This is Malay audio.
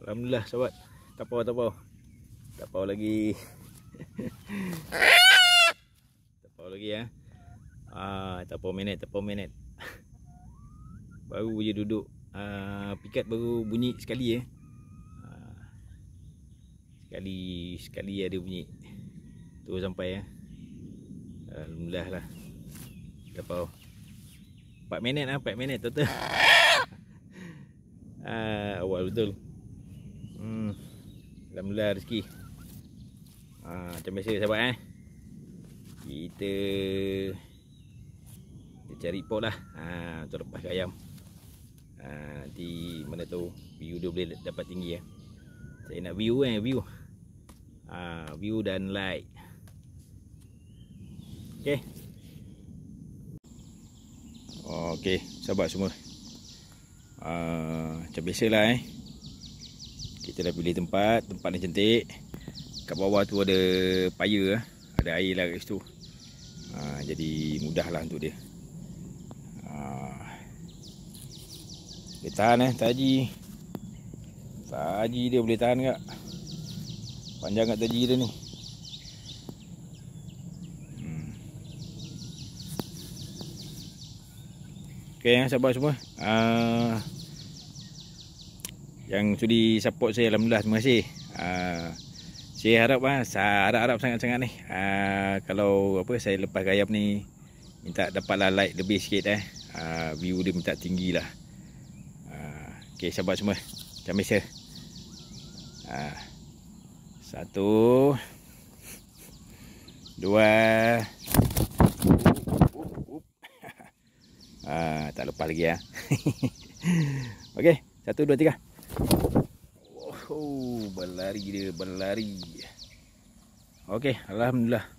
Alhamdulillah sahabat. Tak apa tak apa. Tak apa lagi. tak apa lagi ya. Ah, tak apa minit, tak apa minit. baru je duduk. Ah, pikat baru bunyi sekali ya. Eh? Sekali sekali ada bunyi. Tu sampai ya. Eh? Alhamdulillah lah. Tak apa. 4 minit lah, ah, 4 minit total. Ah, uh, awal betul. Alhamdulillah rezeki ha, Macam biasa sahabat eh Kita Kita cari pot lah ha, Untuk lepas ke ayam ha, Nanti mana tahu View dia boleh dapat tinggi ya. Eh. Saya nak view eh View ha, View dan like Okay Okay sahabat semua uh, Macam biasa lah, eh kita dah pilih tempat Tempat ni cantik Kat bawah tu ada paya Ada air lah kat situ ha, Jadi mudah lah untuk dia ha, Boleh tahan eh taji Taji dia boleh tahan kat Panjang kat taji dia ni hmm. Okay, eh, sabar semua. Uh, yang sudi support saya alhamdulillah terima kasih. Uh, saya harap ah saya harap-harap sangat-sangat ni. Uh, kalau apa saya lepas gayam ni minta dapatlah like lebih sikit eh. Uh, view dia minta tinggilah. Ah uh, okey sahabat semua. Macam biasa. Ah satu dua Uh, tak lepas lagi ya. Okey, satu, dua, tiga. 1 2 3 Oh, berlari dia, berlari. Okey, alhamdulillah.